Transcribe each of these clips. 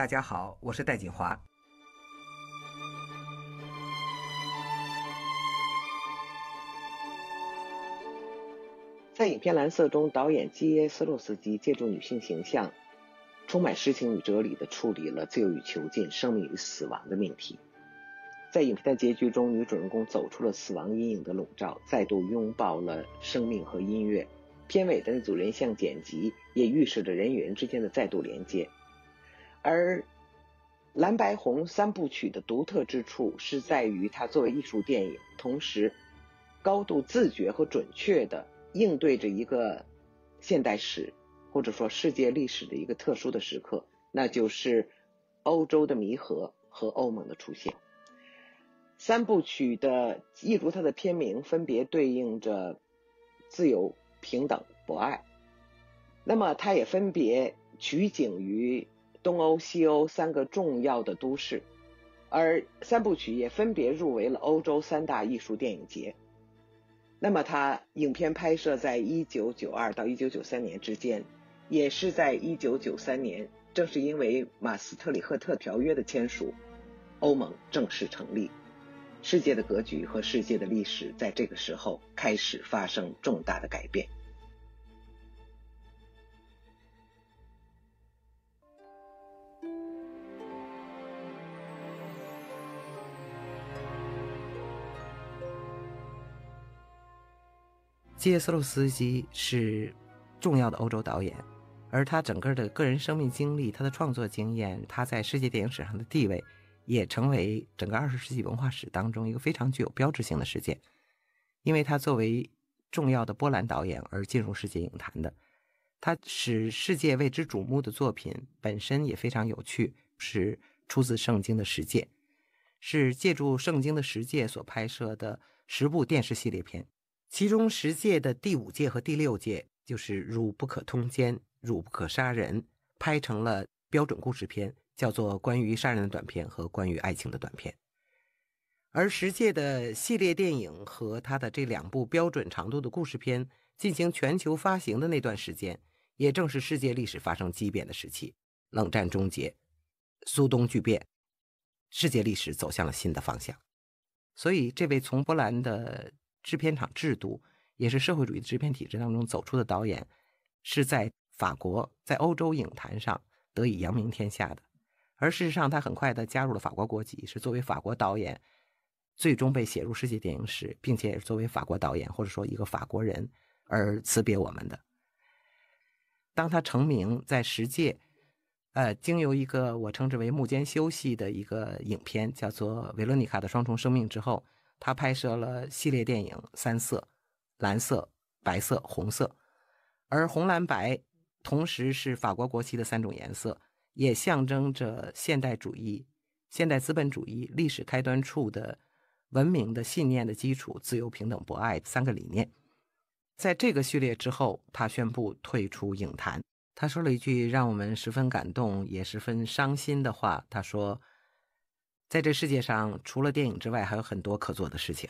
大家好，我是戴锦华。在影片《蓝色》中，导演基耶斯洛斯基借助女性形象，充满诗情与哲理的处理了自由与囚禁、生命与死亡的命题。在影片的结局中，女主人公走出了死亡阴影的笼罩，再度拥抱了生命和音乐。片尾的那组人像剪辑，也预示着人与人之间的再度连接。而《蓝白红》三部曲的独特之处是在于，它作为艺术电影，同时高度自觉和准确的应对着一个现代史或者说世界历史的一个特殊的时刻，那就是欧洲的弥合和欧盟的出现。三部曲的，一如它的片名，分别对应着自由、平等、博爱。那么，它也分别取景于。东欧、西欧三个重要的都市，而三部曲也分别入围了欧洲三大艺术电影节。那么，它影片拍摄在一九九二到一九九三年之间，也是在一九九三年，正是因为马斯特里赫特条约的签署，欧盟正式成立，世界的格局和世界的历史在这个时候开始发生重大的改变。基耶斯洛斯基是重要的欧洲导演，而他整个的个人生命经历、他的创作经验、他在世界电影史上的地位，也成为整个二十世纪文化史当中一个非常具有标志性的事件。因为他作为重要的波兰导演而进入世界影坛的，他使世界为之瞩目的作品本身也非常有趣，是出自《圣经》的十诫，是借助《圣经》的十诫所拍摄的十部电视系列片。其中十届的第五届和第六届就是“汝不可通奸，汝不可杀人”，拍成了标准故事片，叫做《关于杀人的短片》和《关于爱情的短片》。而十届的系列电影和他的这两部标准长度的故事片进行全球发行的那段时间，也正是世界历史发生激变的时期：冷战终结，苏东剧变，世界历史走向了新的方向。所以，这位从波兰的。制片厂制度也是社会主义的制片体制当中走出的导演，是在法国，在欧洲影坛上得以扬名天下的。而事实上，他很快的加入了法国国籍，是作为法国导演，最终被写入世界电影史，并且也是作为法国导演或者说一个法国人而辞别我们的。当他成名在实界，呃，经由一个我称之为幕间休息的一个影片，叫做《维罗妮卡的双重生命》之后。他拍摄了系列电影《三色》，蓝色、白色、红色，而红、蓝、白同时是法国国旗的三种颜色，也象征着现代主义、现代资本主义历史开端处的文明的信念的基础——自由、平等、博爱三个理念。在这个序列之后，他宣布退出影坛。他说了一句让我们十分感动也十分伤心的话：“他说。”在这世界上，除了电影之外，还有很多可做的事情。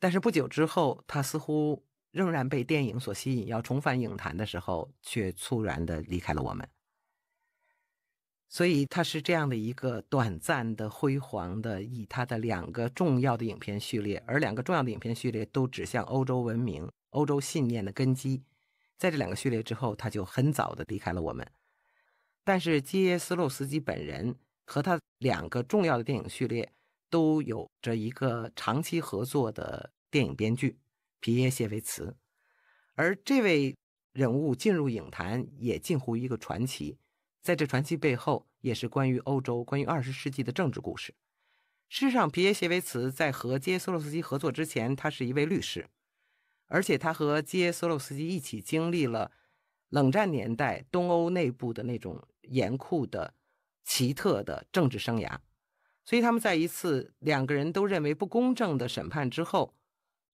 但是不久之后，他似乎仍然被电影所吸引，要重返影坛的时候，却猝然的离开了我们。所以他是这样的一个短暂的辉煌的，以他的两个重要的影片序列，而两个重要的影片序列都指向欧洲文明、欧洲信念的根基。在这两个序列之后，他就很早的离开了我们。但是基耶斯洛斯基本人。和他两个重要的电影序列都有着一个长期合作的电影编剧皮耶谢维茨，而这位人物进入影坛也近乎一个传奇，在这传奇背后也是关于欧洲、关于二十世纪的政治故事。事实上，皮耶谢维茨在和基耶·索洛斯基合作之前，他是一位律师，而且他和基耶·索洛斯基一起经历了冷战年代东欧内部的那种严酷的。奇特的政治生涯，所以他们在一次两个人都认为不公正的审判之后，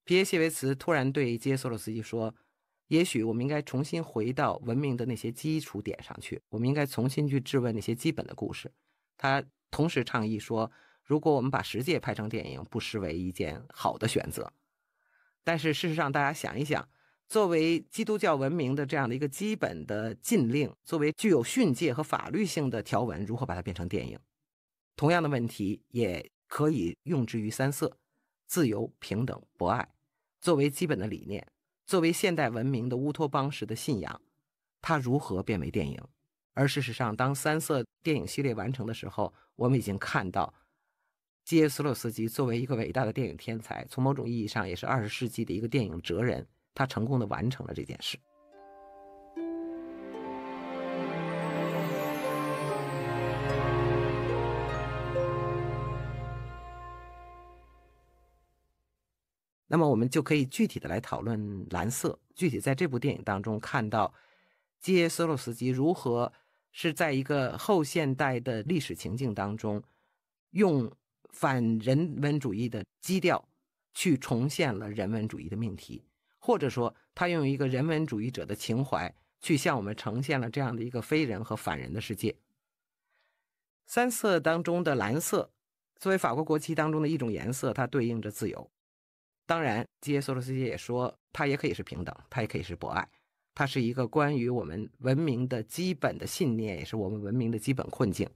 皮耶谢维茨突然对杰索洛斯基说：“也许我们应该重新回到文明的那些基础点上去，我们应该重新去质问那些基本的故事。”他同时倡议说：“如果我们把世界拍成电影，不失为一件好的选择。”但是事实上，大家想一想。作为基督教文明的这样的一个基本的禁令，作为具有训诫和法律性的条文，如何把它变成电影？同样的问题也可以用之于三色、自由、平等、博爱作为基本的理念，作为现代文明的乌托邦式的信仰，它如何变为电影？而事实上，当三色电影系列完成的时候，我们已经看到，基耶斯洛斯基作为一个伟大的电影天才，从某种意义上也是二十世纪的一个电影哲人。他成功的完成了这件事。那么，我们就可以具体的来讨论蓝色。具体在这部电影当中，看到基耶斯洛斯基如何是在一个后现代的历史情境当中，用反人文主义的基调去重现了人文主义的命题。或者说，他用一个人文主义者的情怀去向我们呈现了这样的一个非人和反人的世界。三色当中的蓝色，作为法国国旗当中的一种颜色，它对应着自由。当然，基耶索洛斯基也说，它也可以是平等，它也可以是博爱。它是一个关于我们文明的基本的信念，也是我们文明的基本困境。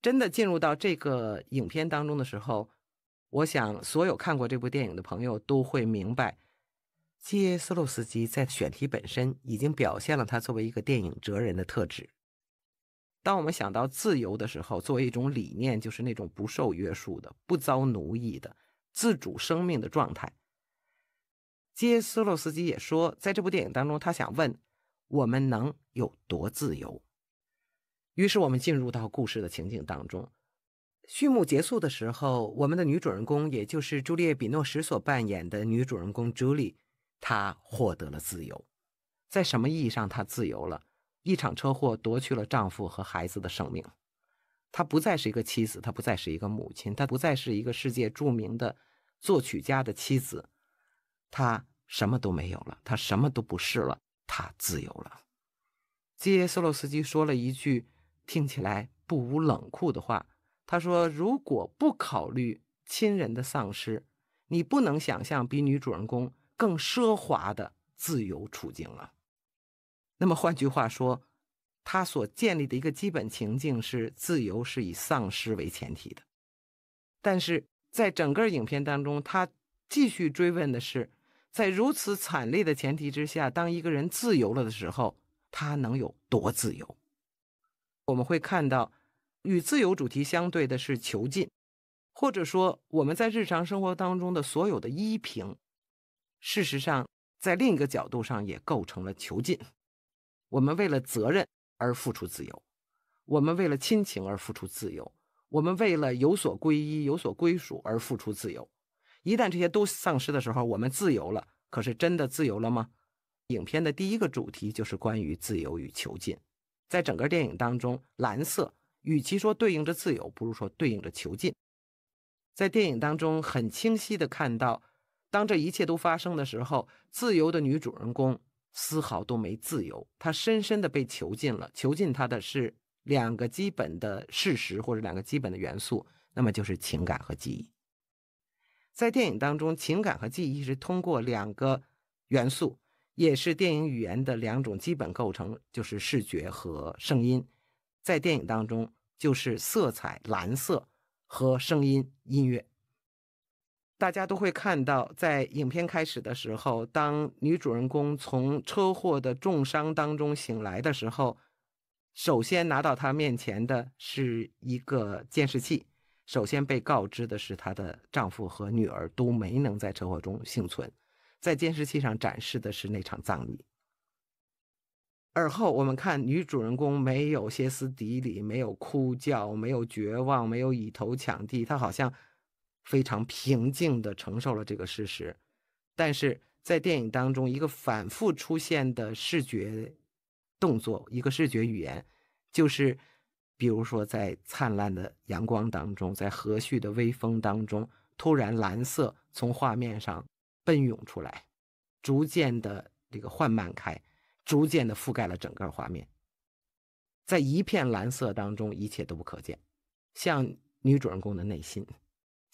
真的进入到这个影片当中的时候，我想所有看过这部电影的朋友都会明白。基耶斯洛斯基在选题本身已经表现了他作为一个电影哲人的特质。当我们想到自由的时候，作为一种理念，就是那种不受约束的、不遭奴役的、自主生命的状态。基耶斯洛斯基也说，在这部电影当中，他想问我们能有多自由。于是我们进入到故事的情景当中。序幕结束的时候，我们的女主人公，也就是朱丽叶·比诺什所扮演的女主人公朱莉，她获得了自由，在什么意义上她自由了？一场车祸夺去了丈夫和孩子的生命，她不再是一个妻子，她不再是一个母亲，她不再是一个世界著名的作曲家的妻子，她什么都没有了，她什么都不是了，她自由了。基耶斯洛斯基说了一句听起来不无冷酷的话：“他说，如果不考虑亲人的丧失，你不能想象比女主人公。”更奢华的自由处境了。那么换句话说，他所建立的一个基本情境是：自由是以丧失为前提的。但是在整个影片当中，他继续追问的是：在如此惨烈的前提之下，当一个人自由了的时候，他能有多自由？我们会看到，与自由主题相对的是囚禁，或者说我们在日常生活当中的所有的依凭。事实上，在另一个角度上，也构成了囚禁。我们为了责任而付出自由，我们为了亲情而付出自由，我们为了有所皈依、有所归属而付出自由。一旦这些都丧失的时候，我们自由了，可是真的自由了吗？影片的第一个主题就是关于自由与囚禁。在整个电影当中，蓝色与其说对应着自由，不如说对应着囚禁。在电影当中，很清晰地看到。当这一切都发生的时候，自由的女主人公丝毫都没自由，她深深的被囚禁了。囚禁她的是两个基本的事实或者两个基本的元素，那么就是情感和记忆。在电影当中，情感和记忆是通过两个元素，也是电影语言的两种基本构成，就是视觉和声音。在电影当中，就是色彩蓝色和声音音乐。大家都会看到，在影片开始的时候，当女主人公从车祸的重伤当中醒来的时候，首先拿到她面前的是一个监视器。首先被告知的是她的丈夫和女儿都没能在车祸中幸存，在监视器上展示的是那场葬礼。而后，我们看女主人公没有歇斯底里，没有哭叫，没有绝望，没有以头抢地，她好像。非常平静地承受了这个事实，但是在电影当中，一个反复出现的视觉动作，一个视觉语言，就是，比如说在灿烂的阳光当中，在和煦的微风当中，突然蓝色从画面上奔涌出来，逐渐的这个缓慢开，逐渐的覆盖了整个画面，在一片蓝色当中，一切都不可见，像女主人公的内心。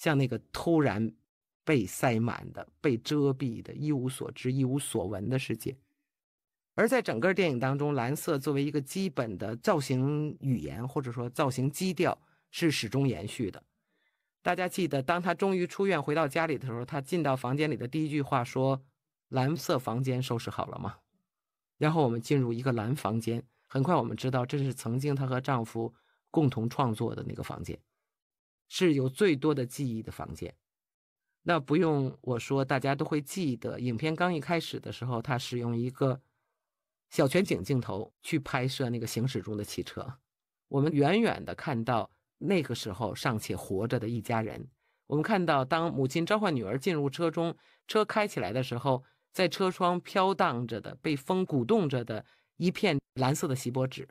像那个突然被塞满的、被遮蔽的、一无所知、一无所闻的世界，而在整个电影当中，蓝色作为一个基本的造型语言或者说造型基调是始终延续的。大家记得，当他终于出院回到家里的时候，他进到房间里的第一句话说：“蓝色房间收拾好了吗？”然后我们进入一个蓝房间，很快我们知道这是曾经她和丈夫共同创作的那个房间。是有最多的记忆的房间，那不用我说，大家都会记得。影片刚一开始的时候，他使用一个小全景镜头去拍摄那个行驶中的汽车，我们远远的看到那个时候尚且活着的一家人。我们看到，当母亲召唤女儿进入车中，车开起来的时候，在车窗飘荡着的、被风鼓动着的一片蓝色的锡箔纸，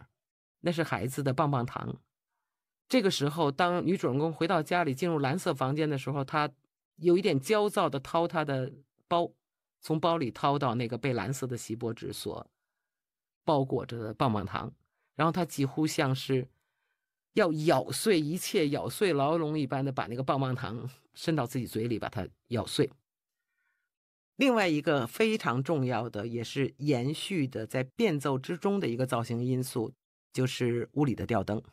那是孩子的棒棒糖。这个时候，当女主人公回到家里，进入蓝色房间的时候，她有一点焦躁地掏她的包，从包里掏到那个被蓝色的锡箔纸所包裹着的棒棒糖，然后她几乎像是要咬碎一切、咬碎牢笼一般的，把那个棒棒糖伸到自己嘴里，把它咬碎。另外一个非常重要的，也是延续的，在变奏之中的一个造型因素，就是屋里的吊灯。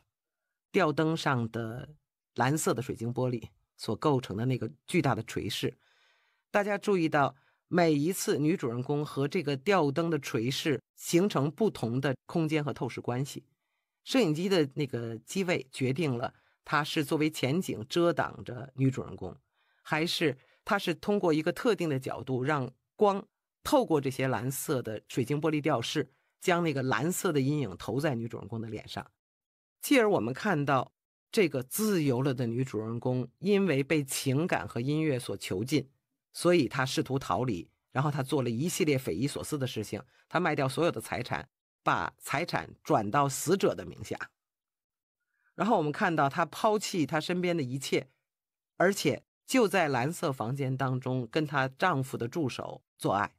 吊灯上的蓝色的水晶玻璃所构成的那个巨大的垂饰，大家注意到，每一次女主人公和这个吊灯的垂饰形成不同的空间和透视关系。摄影机的那个机位决定了它是作为前景遮挡着女主人公，还是它是通过一个特定的角度让光透过这些蓝色的水晶玻璃吊饰，将那个蓝色的阴影投在女主人公的脸上。继而，我们看到这个自由了的女主人公，因为被情感和音乐所囚禁，所以她试图逃离。然后，她做了一系列匪夷所思的事情：她卖掉所有的财产，把财产转到死者的名下。然后，我们看到她抛弃她身边的一切，而且就在蓝色房间当中跟她丈夫的助手做爱，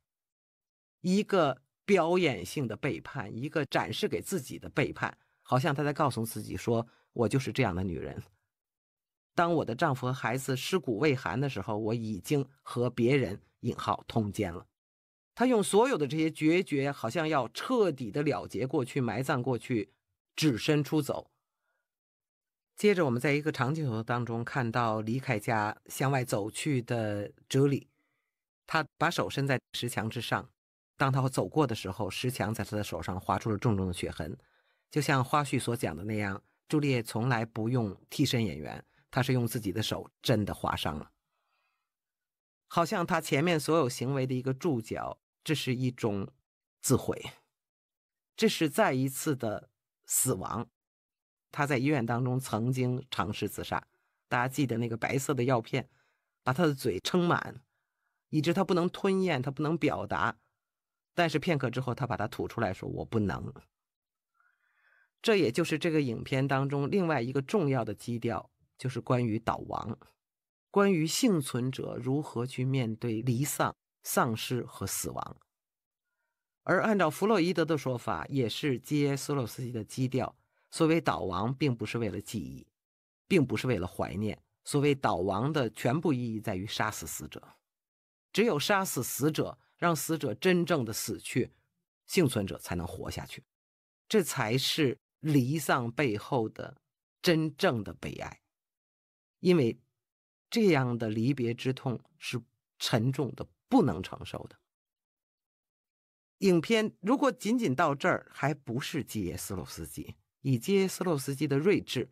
一个表演性的背叛，一个展示给自己的背叛。好像她在告诉自己：“说我就是这样的女人。当我的丈夫和孩子尸骨未寒的时候，我已经和别人（引号）通奸了。”她用所有的这些决绝，好像要彻底的了结过去，埋葬过去，只身出走。接着，我们在一个长镜头当中看到离开家向外走去的哲理，她把手伸在石墙之上，当她走过的时候，石墙在她的手上划出了重重的血痕。就像花絮所讲的那样，朱丽叶从来不用替身演员，她是用自己的手真的划伤了。好像她前面所有行为的一个注脚，这是一种自毁，这是再一次的死亡。她在医院当中曾经尝试自杀，大家记得那个白色的药片，把她的嘴撑满，以致她不能吞咽，她不能表达。但是片刻之后，她把它吐出来，说：“我不能。”这也就是这个影片当中另外一个重要的基调，就是关于“岛亡”，关于幸存者如何去面对离丧、丧失和死亡。而按照弗洛伊德的说法，也是接索洛斯基的基调：，所谓“岛亡”，并不是为了记忆，并不是为了怀念。所谓“岛亡”的全部意义在于杀死死者，只有杀死死者，让死者真正的死去，幸存者才能活下去。这才是。离丧背后的真正的悲哀，因为这样的离别之痛是沉重的，不能承受的。影片如果仅仅到这儿，还不是基耶斯洛斯基，以基耶斯洛斯基的睿智，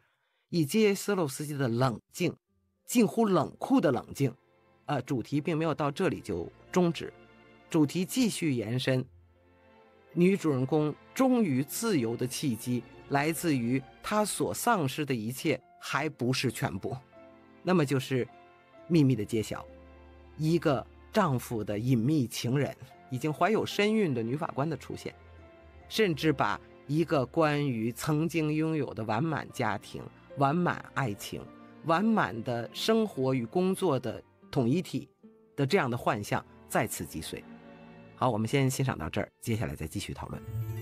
以基耶斯洛斯基的冷静，近乎冷酷的冷静，啊，主题并没有到这里就终止，主题继续延伸。女主人公终于自由的契机。来自于她所丧失的一切还不是全部，那么就是秘密的揭晓，一个丈夫的隐秘情人，已经怀有身孕的女法官的出现，甚至把一个关于曾经拥有的完满家庭、完满爱情、完满的生活与工作的统一体的这样的幻象再次击碎。好，我们先欣赏到这儿，接下来再继续讨论。